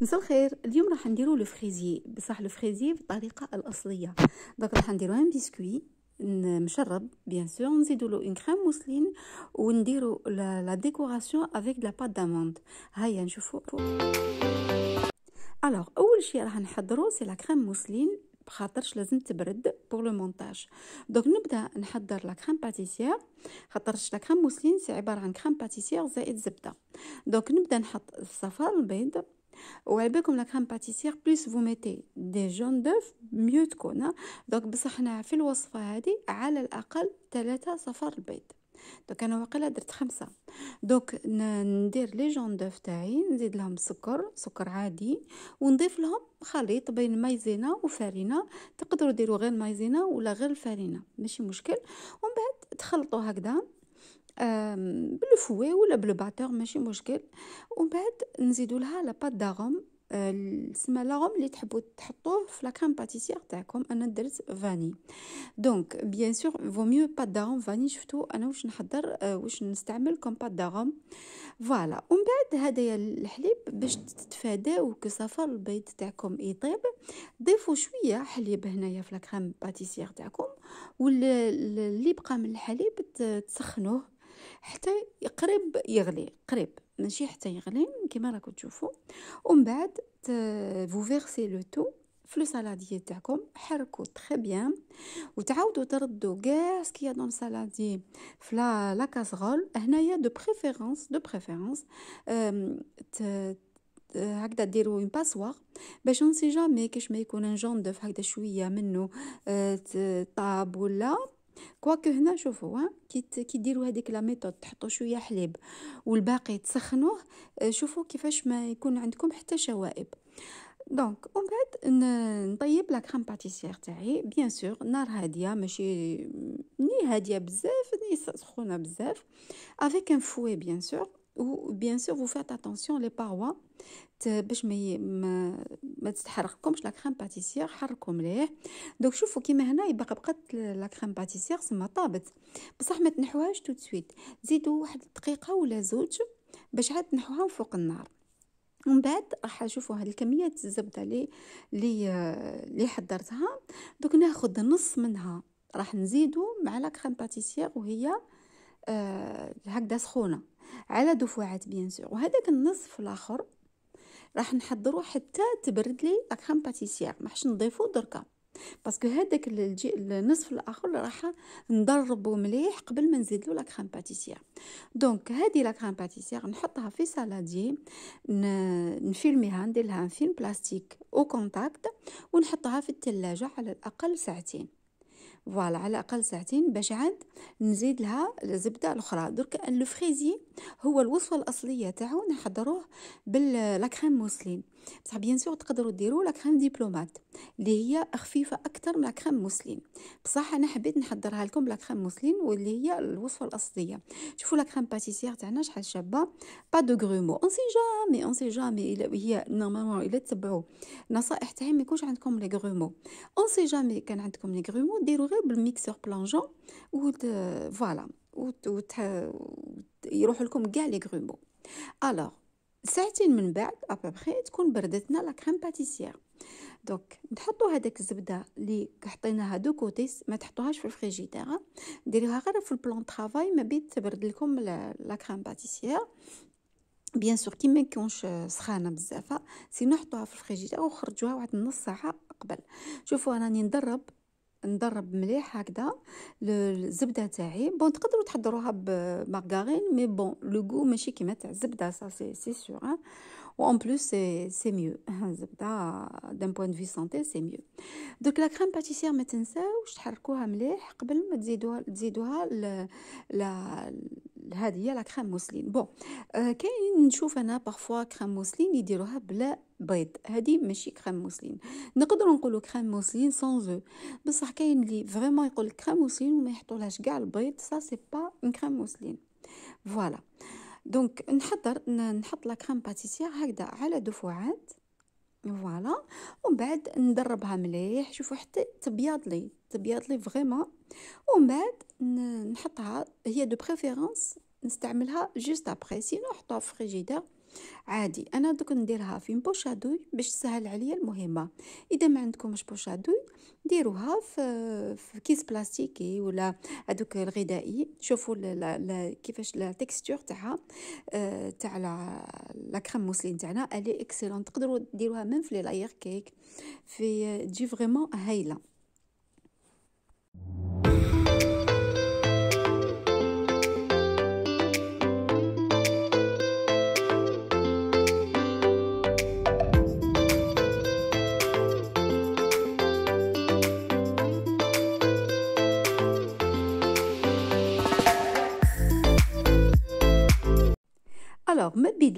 مساء الخير اليوم راح نديرو لو فريزي بصح لو فريزي بالطريقه الاصليه دونك راح نديرو ان بيسكوي مشرب بيان سور نزيدو له اون كريم موسلين ونديرو لا ديكوراسيون افيك لا بات داموند هيا نشوفو الوغ اول شيء راح نحضرو سي لا كريم موسلين خاطرش لازم تبرد بور لو مونتاج دونك نبدا نحضر لا كريم باتيسير خاطرش لا كريم موسلين سي عباره عن كريم باتيسير زائد زبده دونك نبدا نحط الصفار البيض وعيبكم لا كريم باتيسير بلوس فو ميتي دي جون دوف ميو تكون دونك بصح انا في الوصفه هذه على الاقل ثلاثة صفار البيض دوك انا واقيلا درت خمسة دوك ندير لي جون دوف تاعي نزيد لهم سكر سكر عادي ونضيف لهم خليط بين مايزينا وفارينا تقدروا ديروا غير مايزينا ولا غير الفارينه ماشي مشكل ومن بعد تخلطوا هكذا بالفوي ولا بالباتور ماشي مشكل ومن بعد نزيدوا لها بات داغوم آه، سما لاغوم اللي تحبوا تحطوه في لا كريم باتيسير تاعكم انا درت فاني دونك بيان سور فو ميو بات داغوم فاني شفتو انا واش نحضر آه، واش نستعمل كوم بات داغوم فوالا ومن بعد هذايا الحليب باش تتفاداو كو صفر البيض تاعكم يطيب ضيفوا شويه حليب هنايا في لا كريم باتيسير تاعكم واللي بقى من الحليب تسخنوه حتى قريب يغلي قريب ماشي حتى يغلي كما راكم تشوفوا ومن بعد فو فيرسي لو تو في لو سالادي تاعكم حركو تري بيان وتعاودوا تردوا كاع سكيا دون سالادي في لا كاسرول هنايا دو بريفيرونس دو بريفيرونس هكذا ديروا اون باسوار باش اون سي جامي كاش ما يكون ان جون دوف هكذا شويه منه آه، طاب ولا كواكو هنا شوفوا ها كي ديروا هذيك لا ميثود تحطوا شويه حليب والباقي تسخنوه شوفوا كيفاش ما يكون عندكم حتى شوائب دونك اون بعد نطيب لا كريم باتيسير تاعي بيان سور نار هاديه ماشي ني هاديه بزاف ني سخونه بزاف افيك ان فوي بيان سور وبيان سور فو فات اتونسيون لي باروا باش ما ما, ما لا كريم باتيسير حركو مليح دونك شوفوا كيما هنا يبقى بقات لا كريم باتيسير سما طابت بصح ما تنحوهاش توت سويت زيدوا واحد دقيقه ولا زوج باش عاد تنحوها فوق النار ومن بعد راح نشوفوا هذه الكميه الزبده اللي اللي حضرتها دوك ناخذ نص منها راح نزيدو مع لا كريم باتيسير وهي هكذا سخونه على دفوعات بيان سور وهذاك النصف الاخر راح نحضرو حتى تبرد لي لا كريم باتيسيير ما حش نضيفو دركا باسكو هذاك النصف الاخر راح نضربو مليح قبل ما نزيدلو لا كريم باتيسيير دونك هذه لا كريم باتيسيير نحطها في سالادي نفيلميها ندير لها فيلم بلاستيك او كونتاكت ونحطها في الثلاجه على الاقل ساعتين فوالا على الاقل ساعتين باش عاد نزيد لها الزبده الاخرى درك لو فريزي هو الوصفه الاصليه تاعو نحضروه باللاكريم موسلين بصح بيان سور تقدروا ديروا لا كريم ديبلومات اللي هي خفيفه اكثر من لا كريم موسلين بصح انا حبيت نحضرها لكم لا كريم موسلين واللي هي الوصفه الاصليه شوفوا لا كريم باتيسير تاعنا شحال شابه با دو غرومو اون سي جامي اون سي جامي الا هي نورمالمون الا تبعوا نصائح تاعي ما يكونش عندكم لي غرومو اون سي جامي كان عندكم لي غرومو ديروا غير بالميكسور بلانجون و فوالا و يروح لكم كاع لي غرومو الوغ ساعتين من بعد ابري تكون بردتنا لا كريم باتيسيير دونك نحطوا هذاك الزبده اللي حطيناها دو كوتيس ما تحطوهاش في الفريجيدير ديروها غير في البلون طرافاي ما بيت تبرد لكم لا كريم باتيسيير بيان سور كي ما يكونش سخانه بزاف سينو حطوها في الفريجيدير وخرجوها واحد نص ساعه قبل شوفوا راني ندرب نضرب مليح هكذا الزبده تاعي بون تقدروا تحضروها بمارغرين مي بون لو غو ماشي كيما تاع الزبده سا سي سي سور en plus, c'est mieux. D'un point de vue santé, c'est mieux. Donc, la crème pâtissière, je vais vous مليح قبل ما تزيدوها تزيدوها bon هذه هي لا كريم موسلين بون كاين نشوف انا بارفوا كريم موسلين يديروها بلا بيض هذه ماشي كريم موسلين نقدروا نقولوا كريم موسلين سون زو بصح كاين اللي فريمون يقول كريم موسلين وما يحطولهاش كاع البيض voilà. دونك نحضر نحط لا كريم باتيسير هكذا على دفعات فوالا ومن بعد ندربها مليح شوفوا حتى تبيض لي تبيض لي فريمون ومن بعد نحطها هي دو بريفيرونس نستعملها جوست ابري سينو نحطها في فريجيدير عادي انا دوك نديرها في بوشادوي باش تسهل عليا المهمه اذا ما عندكمش بوشادوي ديروها في, في كيس بلاستيكي ولا هذوك الغذائي شوفوا كيفاش لا تيكستور تاعها آه، تاع لا كريم موسلين تاعنا الي اكسلون تقدروا ديروها من في لي لاير كيك في تجي فريمون هايله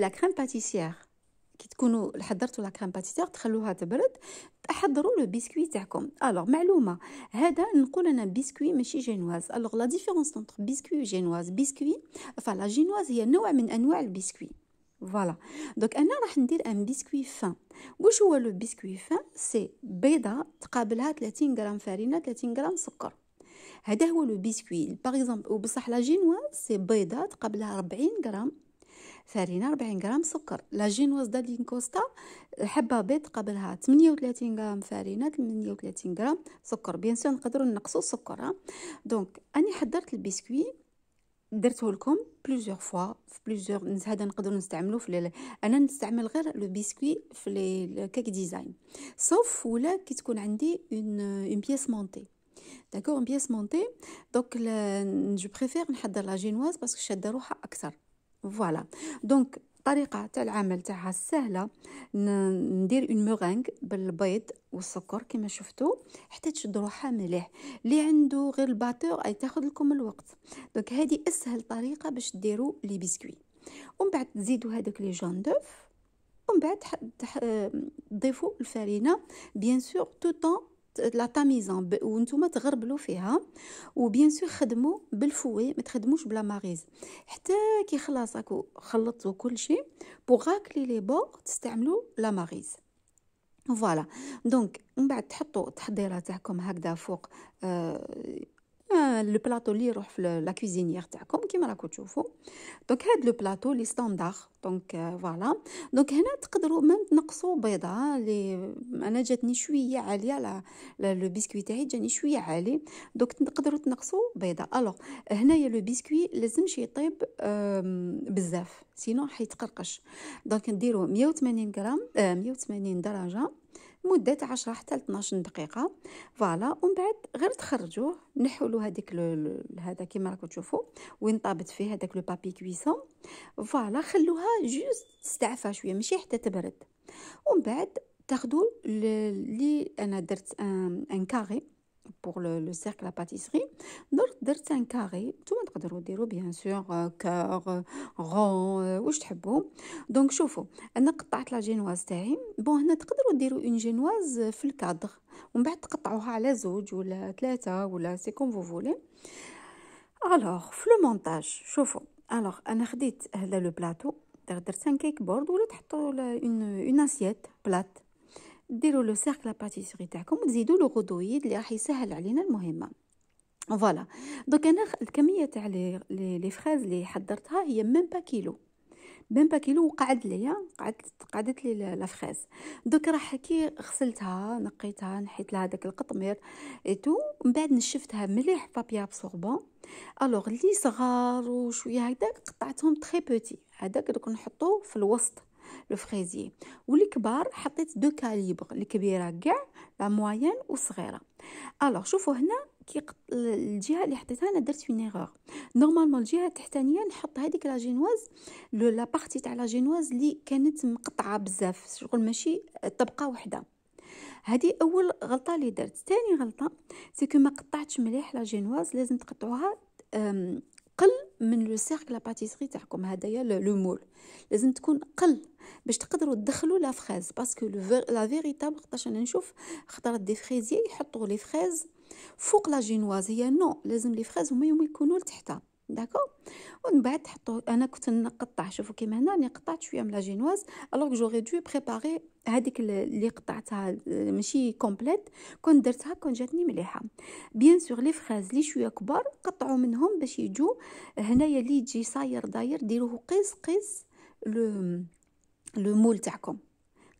لا كريم باتيسيير كي تكونوا حضرتوا لا كريم باتيسيير تخلوها تبرد تحضروا لو بيسكوي تاعكم الوغ معلومه هذا نقول انا بيسكوي ماشي جينواز الوغ لا ديفيرونس انتر بيسكوي وجينواز بيسكوي لا جينواز هي نوع من انواع البيسكوي فوالا دونك انا راح ندير ان بيسكوي فان واش هو لو بيسكوي فان سي بيضه تقابلها 30 غرام فرينه 30 غرام سكر هذا هو لو بيسكوي باغ اكزومبل وبصح لا جينواز سي بيضه تقابلها 40 غرام فارينة 40 غرام سكر لا جينواز دالين كوستا حبه بيض قبلها 38 غرام فرينه 38 غرام سكر بيان سور نقدروا نقصوا السكر دونك اني حضرت البسكوي درته لكم بلوزيغ فوا في بلوزيغ هذا نقدروا نستعملو في لل... انا نستعمل غير لو بيسكوي في الكيك ديزاين سوف ولا كي تكون عندي اون اون بيس مونتي داكوغ اون بيس مونتي دونك جو بريفير نحضر لا جينواز باسكو شاده روحها اكثر فوالا دونك الطريقه تاع العمل تاعها سهله ندير اون مورينغ بالبيض والسكر كما شفتوا حتى تشد روحها مليح اللي عنده غير الباتور اي تاخذ لكم الوقت دونك هذه اسهل طريقه باش ديروا لي بيسكوي ومن بعد تزيدوا هذوك لي جون دوف ومن بعد تضيفوا الفرينه بيان سور تو طون لا تاميزون وانتم تغربلوا فيها وبيان سور خدموا بالفوي ما تخدموش بلا ماريز حتى كي خلاص راكو خلطتوا كل شيء اكلي لي بوغ تستعملوا لا ماريز فوالا دونك من بعد تحطوا التحضيرات تاعكم هكذا فوق آه لو بلاطو اللي يروح في لا كوزينيير تاعكم كيما راكم تشوفوا دونك هاد لو بلاطو لي ستاندار دونك فوالا دونك هنا تقدروا مام تنقصوا بيضه لي انا جاتني شويه عاليه لو بيسكوي تاعي جاني شويه عالي دونك تقدروا تنقصوا بيضه الوغ هنايا لو بيسكوي لازمش يطيب بزاف سينو حيتقرقش دونك نديرو 180 غرام 180 درجه مده عشرة حتى 12 دقيقه فوالا ومن بعد غير تخرجوه نحولوا هذيك هذا كيما راكم تشوفوا وين طابت فيه هذاك لو بابي كويسون فوالا خلوها جوست تستعفى شويه ماشي حتى تبرد ومن بعد تاخذوا اللي انا درت ان كاري بور لو سيرك لا باتيسري درت درت ان كاري نتوما تقدروا ديروا بيان سور كور غون واش تحبوا دونك شوفوا انا قطعت لا جينواز تاعي بون هنا تقدروا ديروا اون جينواز في الكادر ومن بعد تقطعوها على زوج ولا ثلاثه ولا سي كوم فو فولي الوغ في لو مونتاج شوفوا الوغ انا خديت هذا لو بلاطو درت ان كيك بورد ولا تحطوا اون اون اسيت بلات ديروا لو سيرك لا باتيسري تاعكم وتزيدوا لو غدويد اللي راح يسهل علينا المهمه فوالا دوك انا الكميه تاع لي لي فريز اللي حضرتها هي ميم با كيلو ميم با كيلو وقعد ليا قعدت قعدت لي لا فريز دوك راح كي غسلتها نقيتها نحيت لها داك القطمير ايتو من بعد نشفتها مليح بابي ابسوربون الوغ لي صغار وشويه هكذا قطعتهم تري بوتي هذاك دوك نحطوه في الوسط لو فريزيي والكبار حطيت دو كاليبر الكبيره كاع لا موين وصغيره الوغ شوفوا هنا كي الجهه اللي حطيتها انا درت في نيغور نورمالمون الجهه التحتانيه نحط هذيك لا جينواز لا بارتي تاع لا جينواز اللي كانت مقطعه بزاف شغل ماشي طبقه وحده هذه اول غلطه اللي درت ثاني غلطه سي ما قطعتش مليح لا جينواز لازم تقطعوها قل من لو سيرك لا باتيسري تاعكم هذايا لو مول لازم تكون قل باش تقدروا تدخلوا لا فريز باسكو لا فيريتابل خاطرش انا نشوف خطرة دي فريزي يحطوا لي فريز فوق لا جينواز هي نو لازم لي فريز هما يكونوا لتحتها داكو ومن بعد تحطو انا كنت نقطع شوفوا كيما هنا راني قطعت شويه من لا جينواز الوغ جوغي دو بريباري هذيك اللي قطعتها ماشي كومبليت كون درتها كون جاتني مليحه بيان سور لي فخاز لي شويه كبار قطعوا منهم باش يجوا هنايا اللي يجي صاير داير ديروه قيس قيس لو لو مول تاعكم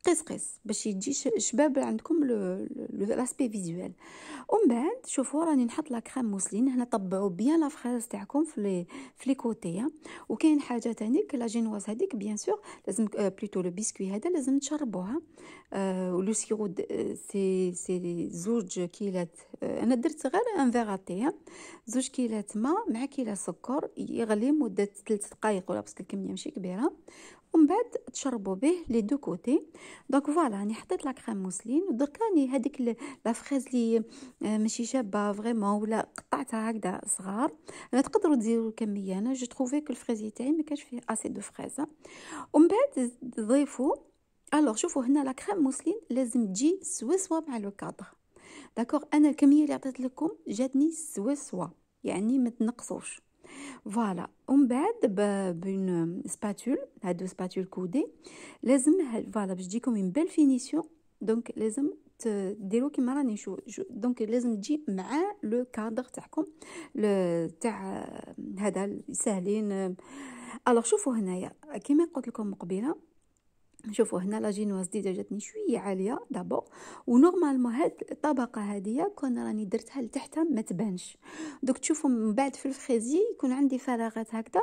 قيس قيس باش يجي شباب عندكم لو لاسبي فيزوال ومن بعد شوفوا راني نحط لا كريم موسلين هنا طبعوا بيان لا فريز تاعكم في لي في لي كوتي وكاين حاجه تانيك لا جينواز هذيك بيان سور لازم بلوتو لو بيسكوي هذا لازم تشربوها ولو سيرو سي سي زوج كيلات euh، انا درت غير ان فيغاتي زوج كيلات ماء مع كيلة سكر يغلي مده 3 دقائق ولا باسكو الكميه ماشي كبيره ومن بعد تشربوا به لي دو كوتي دونك فوالا راني حطيت لا كريم موسلين درك راني هذيك لا فريز لي آه، ماشي شابه فريمون ولا قطعتها هكذا صغار انا تقدروا ديروا الكميه انا جو تروفي كو الفريزي تاعي ما كانش فيه اسي دو فريز ومن بعد ضيفوا الوغ شوفوا هنا لا كريم موسلين لازم تجي سوا سوا مع لو كادر داكوغ انا الكميه اللي عطيت لكم جاتني سوا سوا يعني ما تنقصوش فوالا ومن بعد بون سباتول هادو سباتول كودي لازم فوالا باش تجيكم اون بيل فينيسيون دونك لازم ديرو كيما راني نشوف دونك لازم تجي مع لو كادر تاعكم تاع هذا ساهلين الوغ شوفوا هنايا كيما قلت لكم قبيله شوفوا هنا لا جينواز ديجا جاتني شويه عاليه دابا ونورمالمون هاد الطبقه هادية كون راني درتها لتحت ما تبانش دوك تشوفوا من بعد في الفريزي يكون عندي فراغات هكذا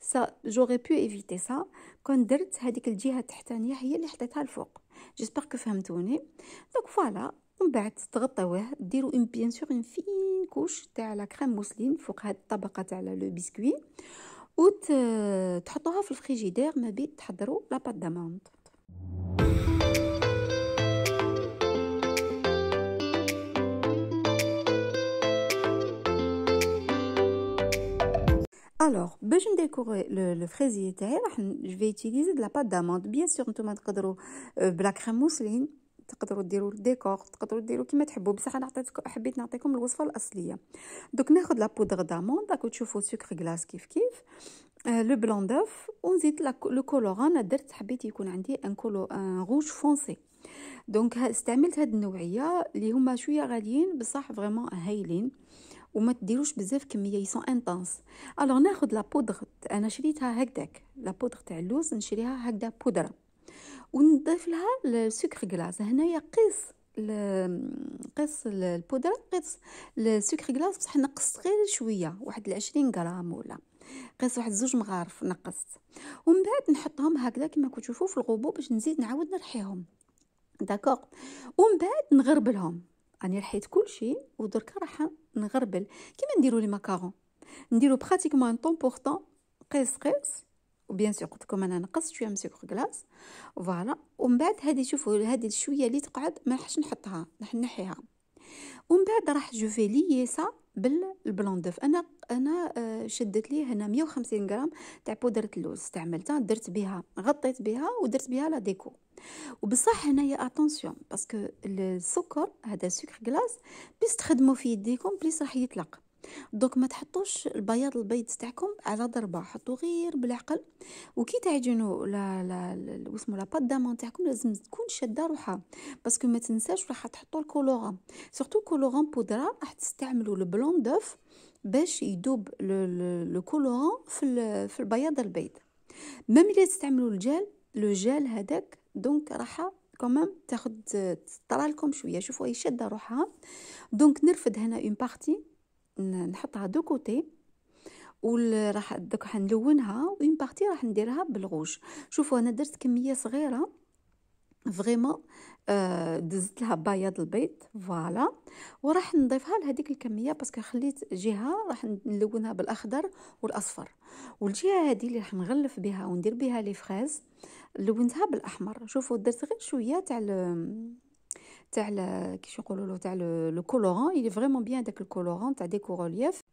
سا جوغي بو ايفيتي سا كون درت هذيك الجهه التحتانيه هي اللي حطيتها الفوق جيسبر كو فهمتوني دوك فوالا ومن بعد تغطيوه ديروا بيان سور اون فين كوش تاع لا كريم موسلين فوق هاد الطبقه تاع لو بيسكوي وتحطوها في الفريجيدير ما بين تحضروا لاباط داموند الوغ باش نديكوري لو فريزي تاعي راح جو في utiliser de la pâte d'amande bien sûr نتوما تقدروا بلا كريم موسلين تقدروا ديروا الديكور تقدروا ديروا كما تحبوا بصح انا عطيتكم حبيت نعطيكم الوصفه الاصليه دوك ناخذ لا بودغ داموند داك تشوفوا سكر غلاس كيف كيف آه، لو بلون دوف ونزيد لو كولور انا درت حبيت يكون عندي ان كولو ان روج فونسي دونك استعملت هاد النوعيه اللي هما شويه غاليين بصح فريمون هايلين وما تديروش بزاف كميه يسون انتنس الوغ ناخذ لا بودغ انا شريتها هكداك لا بودغ تاع اللوز نشريها هكدا بودره ونضيف لها السكر كلاص هنايا قيس قيس البودره قيس السكر كلاص بصح نقصت غير شويه واحد العشرين غرام ولا قيس واحد زوج مغارف نقصت ومن بعد نحطهم هكذا كما تشوفوا في الغبو باش نزيد نعاود نرحيهم داكوغ ومن بعد نغربلهم راني رحيت كلشي ودركا راح نغربل كيما نديرو لي ماكارون نديرو براتيكمون طون بوغطون قيس قيس وبيان سور قلت انا نقصت شويه من سكر كلاص فوالا ومن بعد هذه شوفوا هذه الشويه اللي تقعد ما راحش نحطها راح نحيها ومن بعد راح جو في سا بالبلون دوف انا انا آه، شدت لي هنا 150 غرام تاع بودره اللوز استعملتها درت بها غطيت بها ودرت بها لا ديكو وبصح هنايا اتونسيون باسكو السكر هذا سكر كلاص بليس في يديكم بليس راح يطلق دوك ما تحطوش البياض البيض تاعكم على ضربه حطو غير بالعقل وكي تعجنوا لا لا واسمو لا بات دامون تاعكم لازم تكون شاده روحها باسكو ما تنساش راح تحطوا الكولورون سورتو كولورون بودرا راح تستعملوا البلون دوف باش يدوب لو كولورون في في البياض البيض ميم الا تستعملوا الجل لو جل هذاك دونك راح كومام تاخد تطرى لكم شويه شوفوا هي شاده روحها دونك نرفد هنا اون بارتي نحطها دو كوتي وراح دوك حنلونها وين بارتي راح نديرها بالغوج شوفوا انا درت كميه صغيره فريمون آه، دزت لها بياض البيض فوالا وراح نضيفها لهذيك الكميه باسكو خليت جهه راح نلونها بالاخضر والاصفر والجهه هذه اللي راح نغلف بها وندير بها لي فريز لونتها بالاحمر شوفوا درت غير شويه تاع Euh, le colorant, il est vraiment bien avec le colorant, avec le relief.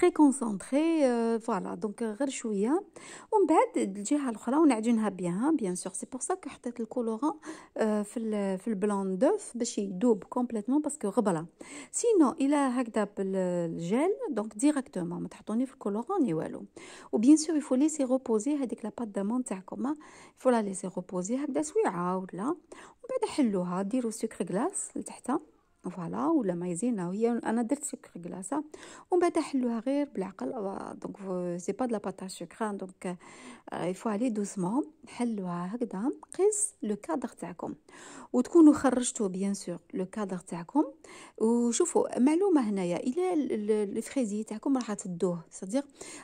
تري كونسونطري فوالا دونك غير شويه ومن بعد الجهه الاخرى ونعجنها بيان بيان سور سي بور سا حطيت الكولوران euh, في في البلون دوف باش يدوب كومبليتوم باسكو غبره سينو الا هكذا بالجيل دونك ديريكتومون ما تحطوني في الكولوران ني والو وبيان سور يفو ليسي روبوزي هذيك لا بات دامون تاعكم يفو لا ليسي روبوزي هكذا سويعه ولا ومن بعد حلوها ديروا سكر غلاس لتحتها فوالا ولا مايزينا وهي انا درت سكر كلاصا ومن بعد حلوها غير بالعقل دونك سي با دو لا سكر دونك يفوا لي دوزمون حلوها هكذا قيس لو كادر تاعكم وتكونوا خرجتوا بيان سور لو كادر تاعكم وشوفوا معلومه هنايا الى الفريزي تاعكم راح تدوه سادير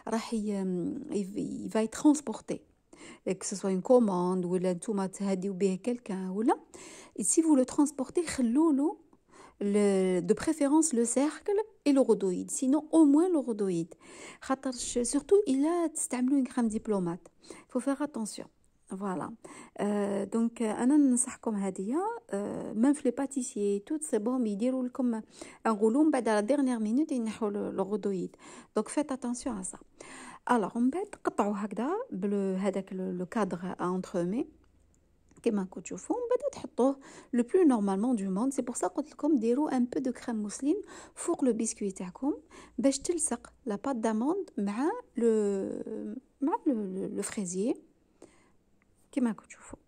راح يفاي ترانسبورتي que ce soit une commande ou là نتوما تهديو bien quelqu'un ولا si vous le transportez خلولو le, de préférence le cercle et le rhodoïde, sinon au moins le rhodoïde. Surtout, il a une crème diplomate. Il faut faire attention. Voilà. Euh, donc, أنا ننصحكم هدية même les pâtissiers tout c'est bon يديروا لكم un mais bah, dans la dernière minute ينحوا le rhodoïde. Donc, faites attention à ça. Alors, on couper تقطعوا هكذا بهذاك le cadre entre entremets. كما راكم تشوفوا من بعد تحطوه لو بلو نورمالمون دو موند سي بور سا قلت لكم ديروا ان بو دو كريم موسلين فوق لو بيسكوي تاعكم باش تلصق لا بات داموند مع لو مع لو فريزيه كما راكم تشوفوا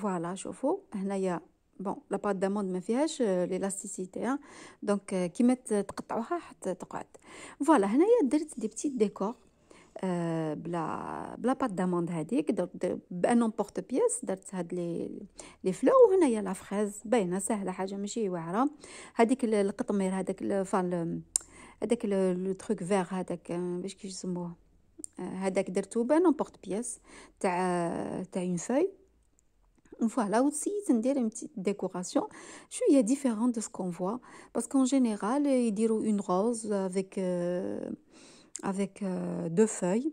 فوالا شوفوا هنايا بون لا بات داموند ما فيهاش ليلاستيسيتي دونك كيما تقطعوها حتى تقعد فوالا هنايا درت دي بتيت ديكور آه، بلا بلا با داموند هذيك درت بانون بورت بياس درت هاد لي لي فلو وهنايا لا فريز باينه سهله حاجه ماشي واعره هذيك القطمير هذاك فان هذاك لو تروك فيغ هذاك باش كيش يسموه هذاك آه، درتو بانون بورت بياس تاع تاع اون فاي اون aussi, c'est une petite décoration. Je suis différente de ce qu'on voit. اون qu'en général, ils diront une avec euh, deux feuilles.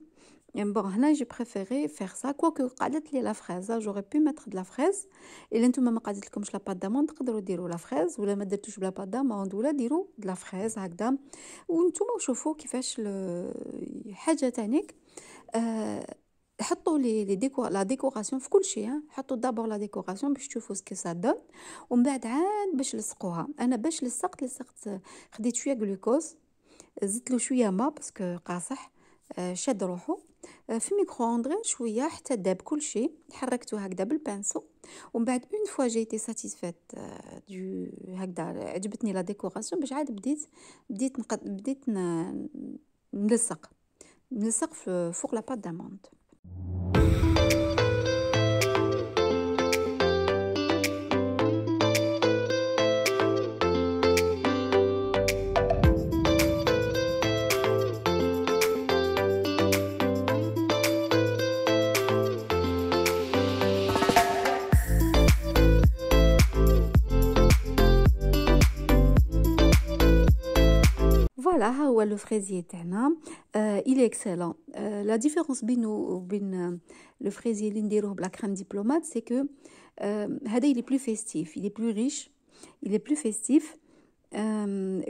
Et bon, là, j'ai préféré faire ça quoique quand j'ai la fraise, j'aurais pu mettre de la fraise Et là, tout le monde je الا نتوما ما قعدت لكمش لا بات دامون تقدروا ديروا لا فريز ولا ما درتوش بلا بات دامون ولا ديروا د لا فريز هكذا وانتوما شوفوا كيفاش حاجه تانيك آه حطوا لي لي ديكور لا ديكوراسيون في كل شيء حطوا دابور لا ديكوراسيون باش تشوفوا سكي سا دون ومن بعد عاد باش لصقوها انا باش لصقت لصقت خديت شويه غلوكوز زدت له شويه ما باسكو قاصح آه، شاد روحو آه، في ميكرو اوندري شويه حتى داب كل شيء حركتو هكذا بالبانسو ومن بعد اون فوا جيتي ساتيسفات دو هكذا عجبتني لا ديكوراسيون باش عاد بديت بديت نقد بديت نلصق نلصق فوق لا بات داموند فوالا ها هو لو فريزي تاعنا لي اكسلون لا ديفيرونس بينو وبين لو فريزي اللي نديروه بلا كريم ديبلومات سي كو هذا اللي بلو فيستيف اللي بلو ريش اللي بلو فيستيف est plus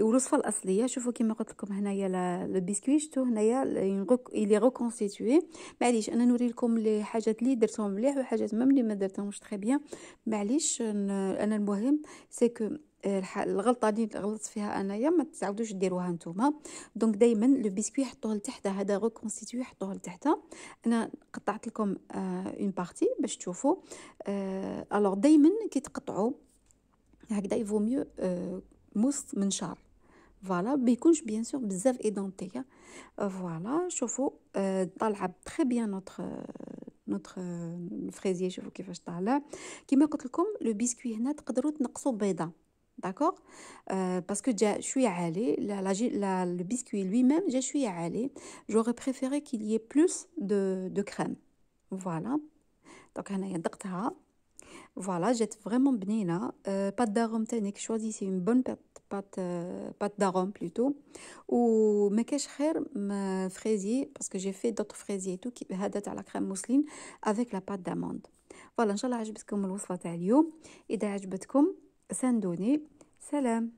والوصفه الاصليه شوفوا كيما قلت لكم هنايا لو بيسكوي شتو هنايا اللي ريكونستيتوي معليش انا نوري لكم لي حاجات اللي درتهم مليح وحاجات مام اللي ما درتهمش تري بيان معليش انا المهم سي كو الغلطه اللي غلطت فيها انايا ما تعاودوش ديروها نتوما دونك دائما لو بيسكوي حطوه لتحت هذا ريكونستيتوي حطوه لتحت انا قطعت لكم اون آه، بارتي باش تشوفوا الوغ آه، دائما كي تقطعوا هكذا يفو ميو موس منشار فوالا ما يكونش بيان سور بزاف ايدونتي فوالا آه. شوفوا طالعه تري بيان نوتر نوتر فريزيه شوفوا كيفاش طالع كيما قلت لكم لو بيسكوي هنا تقدروا تنقصوا بيضه D'accord euh, Parce que je suis allée, aller' le biscuit lui-même, je suis allée. J'aurais préféré qu'il y ait plus de, crème. Voilà. Donc, voilà, j'ai vraiment bien là. Euh, pâte d'arôme, c'est une bonne pâte, pâte, euh, d'arôme plutôt. Ou ma ma fraisier, parce que j'ai fait d'autres fraisiers et tout, qui à la crème mousseline avec la pâte d'amande. Voilà, Inch'Allah, عجبتكم الوصفة تاع اليوم. de عجبتكم ساندوني سلام